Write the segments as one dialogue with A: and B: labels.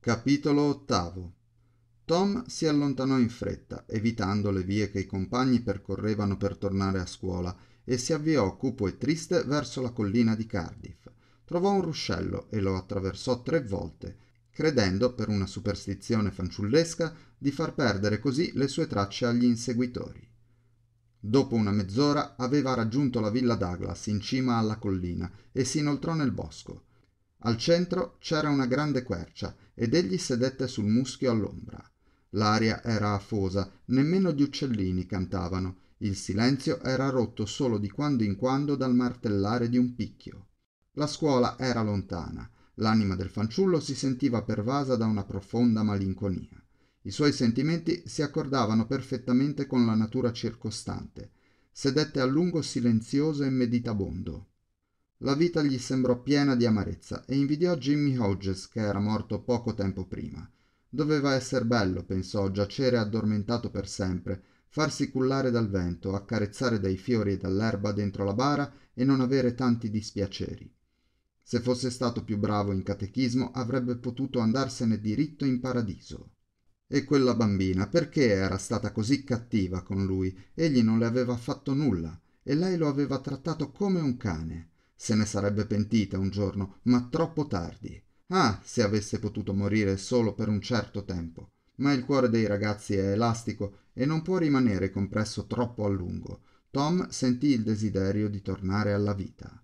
A: Capitolo ottavo. Tom si allontanò in fretta, evitando le vie che i compagni percorrevano per tornare a scuola, e si avviò cupo e triste verso la collina di Cardiff. Trovò un ruscello e lo attraversò tre volte, credendo, per una superstizione fanciullesca, di far perdere così le sue tracce agli inseguitori. Dopo una mezz'ora aveva raggiunto la villa Douglas in cima alla collina e si inoltrò nel bosco. Al centro c'era una grande quercia ed egli sedette sul muschio all'ombra. L'aria era afosa, nemmeno gli uccellini cantavano, il silenzio era rotto solo di quando in quando dal martellare di un picchio. La scuola era lontana, l'anima del fanciullo si sentiva pervasa da una profonda malinconia. I suoi sentimenti si accordavano perfettamente con la natura circostante. Sedette a lungo silenzioso e meditabondo. La vita gli sembrò piena di amarezza e invidiò Jimmy Hodges che era morto poco tempo prima. Doveva essere bello, pensò, giacere addormentato per sempre, farsi cullare dal vento, accarezzare dai fiori e dall'erba dentro la bara e non avere tanti dispiaceri. Se fosse stato più bravo in catechismo avrebbe potuto andarsene diritto in paradiso. E quella bambina, perché era stata così cattiva con lui? Egli non le aveva fatto nulla e lei lo aveva trattato come un cane. Se ne sarebbe pentita un giorno, ma troppo tardi. Ah, se avesse potuto morire solo per un certo tempo. Ma il cuore dei ragazzi è elastico e non può rimanere compresso troppo a lungo. Tom sentì il desiderio di tornare alla vita.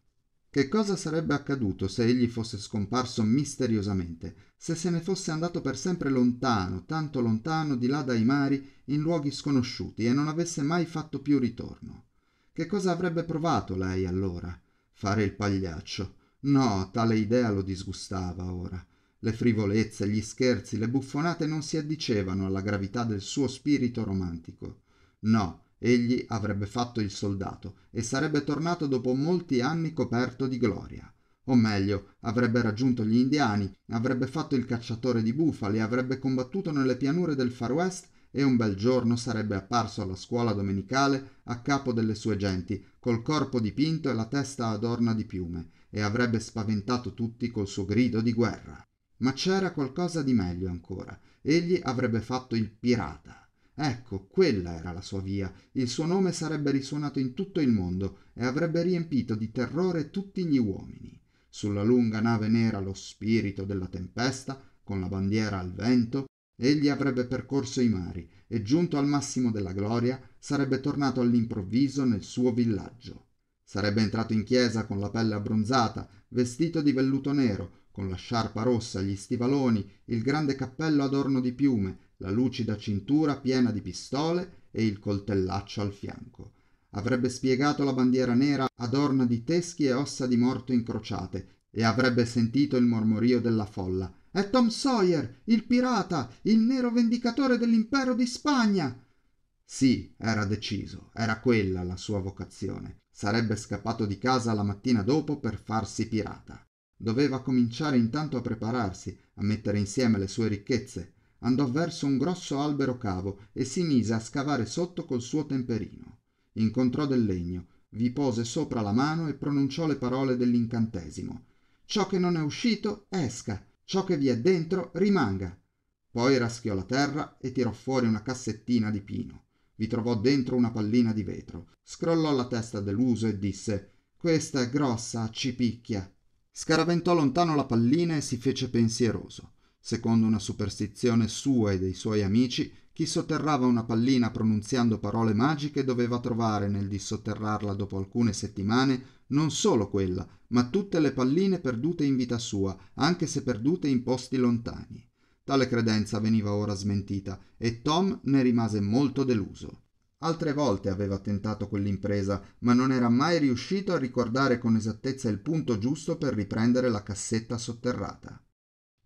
A: Che cosa sarebbe accaduto se egli fosse scomparso misteriosamente, se se ne fosse andato per sempre lontano, tanto lontano di là dai mari, in luoghi sconosciuti e non avesse mai fatto più ritorno? Che cosa avrebbe provato lei allora? fare il pagliaccio. No, tale idea lo disgustava ora. Le frivolezze, gli scherzi, le buffonate non si addicevano alla gravità del suo spirito romantico. No, egli avrebbe fatto il soldato e sarebbe tornato dopo molti anni coperto di gloria. O meglio, avrebbe raggiunto gli indiani, avrebbe fatto il cacciatore di bufali, avrebbe combattuto nelle pianure del Far West e un bel giorno sarebbe apparso alla scuola domenicale a capo delle sue genti, col corpo dipinto e la testa adorna di piume, e avrebbe spaventato tutti col suo grido di guerra. Ma c'era qualcosa di meglio ancora. Egli avrebbe fatto il pirata. Ecco, quella era la sua via. Il suo nome sarebbe risuonato in tutto il mondo e avrebbe riempito di terrore tutti gli uomini. Sulla lunga nave nera lo spirito della tempesta, con la bandiera al vento, egli avrebbe percorso i mari e giunto al massimo della gloria sarebbe tornato all'improvviso nel suo villaggio sarebbe entrato in chiesa con la pelle abbronzata vestito di velluto nero con la sciarpa rossa gli stivaloni il grande cappello adorno di piume la lucida cintura piena di pistole e il coltellaccio al fianco avrebbe spiegato la bandiera nera adorna di teschi e ossa di morto incrociate e avrebbe sentito il mormorio della folla è Tom Sawyer, il pirata, il nero vendicatore dell'impero di Spagna. Sì, era deciso, era quella la sua vocazione. Sarebbe scappato di casa la mattina dopo per farsi pirata. Doveva cominciare intanto a prepararsi, a mettere insieme le sue ricchezze. Andò verso un grosso albero cavo e si mise a scavare sotto col suo temperino. Incontrò del legno, vi pose sopra la mano e pronunciò le parole dell'incantesimo. Ciò che non è uscito esca, ciò che vi è dentro rimanga. Poi raschiò la terra e tirò fuori una cassettina di pino. Vi trovò dentro una pallina di vetro. Scrollò la testa deluso e disse: Questa è grossa, ci picchia. Scaraventò lontano la pallina e si fece pensieroso. Secondo una superstizione sua e dei suoi amici, chi sotterrava una pallina pronunziando parole magiche doveva trovare nel dissotterrarla dopo alcune settimane non solo quella, ma tutte le palline perdute in vita sua, anche se perdute in posti lontani. Tale credenza veniva ora smentita e Tom ne rimase molto deluso. Altre volte aveva tentato quell'impresa, ma non era mai riuscito a ricordare con esattezza il punto giusto per riprendere la cassetta sotterrata.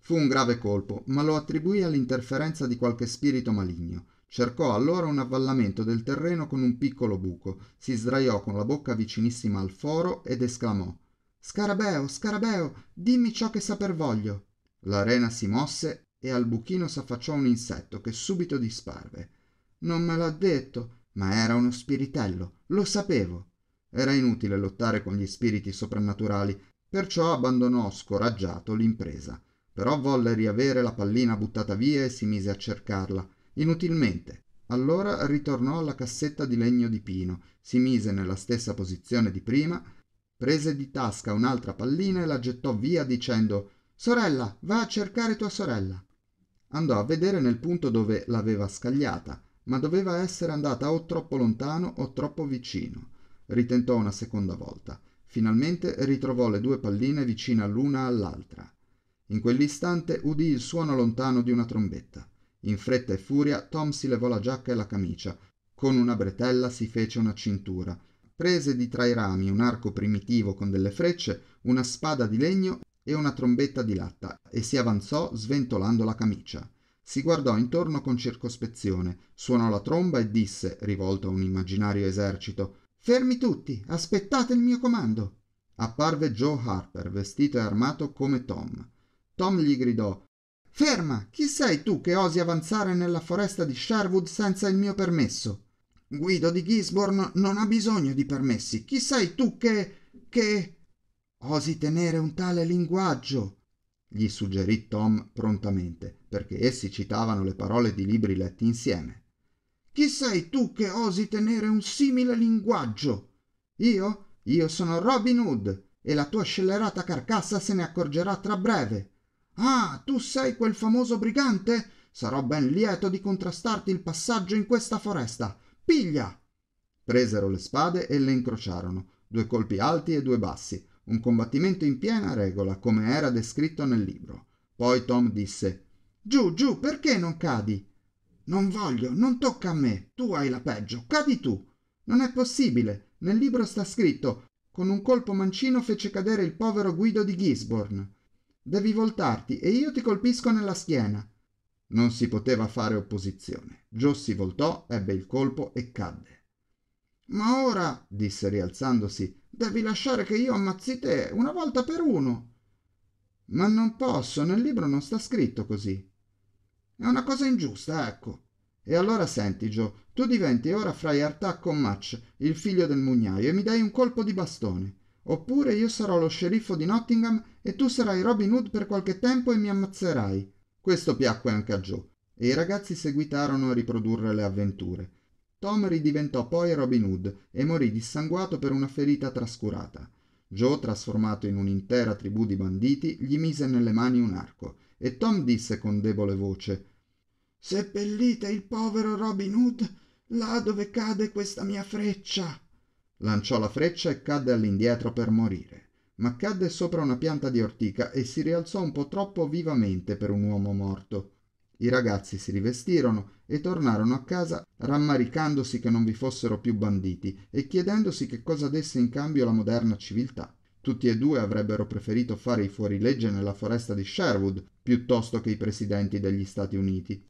A: Fu un grave colpo, ma lo attribuì all'interferenza di qualche spirito maligno. Cercò allora un avvallamento del terreno con un piccolo buco, si sdraiò con la bocca vicinissima al foro ed esclamò Scarabeo, scarabeo, dimmi ciò che saper voglio. La rena si mosse e al buchino s'affacciò un insetto che subito disparve. Non me l'ha detto, ma era uno spiritello, lo sapevo. Era inutile lottare con gli spiriti soprannaturali, perciò abbandonò scoraggiato l'impresa però volle riavere la pallina buttata via e si mise a cercarla, inutilmente. Allora ritornò alla cassetta di legno di pino, si mise nella stessa posizione di prima, prese di tasca un'altra pallina e la gettò via dicendo Sorella, va a cercare tua sorella. Andò a vedere nel punto dove l'aveva scagliata, ma doveva essere andata o troppo lontano o troppo vicino. Ritentò una seconda volta. Finalmente ritrovò le due palline vicine l'una all'altra. In quell'istante udì il suono lontano di una trombetta. In fretta e furia Tom si levò la giacca e la camicia, con una bretella si fece una cintura, prese di tra i rami un arco primitivo con delle frecce, una spada di legno e una trombetta di latta e si avanzò sventolando la camicia. Si guardò intorno con circospezione, suonò la tromba e disse, rivolto a un immaginario esercito, Fermi tutti, aspettate il mio comando. Apparve Joe Harper, vestito e armato come Tom. Tom gli gridò Ferma! Chi sei tu che osi avanzare nella foresta di Sherwood senza il mio permesso? Guido di Gisborne non ha bisogno di permessi. Chi sei tu che... che... Osi tenere un tale linguaggio? gli suggerì Tom prontamente, perché essi citavano le parole di libri letti insieme. Chi sei tu che osi tenere un simile linguaggio? Io? Io sono Robin Hood e la tua scellerata carcassa se ne accorgerà tra breve. Ah, tu sei quel famoso brigante? Sarò ben lieto di contrastarti il passaggio in questa foresta. Piglia! Presero le spade e le incrociarono, due colpi alti e due bassi, un combattimento in piena regola, come era descritto nel libro. Poi Tom disse: Giù, giù, perché non cadi? Non voglio, non tocca a me, tu hai la peggio, cadi tu. Non è possibile, nel libro sta scritto: Con un colpo mancino fece cadere il povero Guido di Gisborne. Devi voltarti e io ti colpisco nella schiena. Non si poteva fare opposizione. Joe si voltò, ebbe il colpo e cadde. Ma ora, disse rialzandosi, devi lasciare che io ammazzi te una volta per uno. Ma non posso, nel libro non sta scritto così. È una cosa ingiusta, ecco. E allora senti, Joe, tu diventi ora fra Yartak Match, il figlio del mugnaio, e mi dai un colpo di bastone. Oppure io sarò lo sceriffo di Nottingham e tu sarai Robin Hood per qualche tempo e mi ammazzerai. Questo piacque anche a Joe, e i ragazzi seguitarono a riprodurre le avventure. Tom ridiventò poi Robin Hood e morì dissanguato per una ferita trascurata. Joe, trasformato in un'intera tribù di banditi, gli mise nelle mani un arco e Tom disse con debole voce Seppellite il povero Robin Hood là dove cade questa mia freccia. Lanciò la freccia e cadde all'indietro per morire, ma cadde sopra una pianta di ortica e si rialzò un po' troppo vivamente per un uomo morto. I ragazzi si rivestirono e tornarono a casa rammaricandosi che non vi fossero più banditi e chiedendosi che cosa desse in cambio la moderna civiltà. Tutti e due avrebbero preferito fare i fuorilegge nella foresta di Sherwood piuttosto che i presidenti degli Stati Uniti.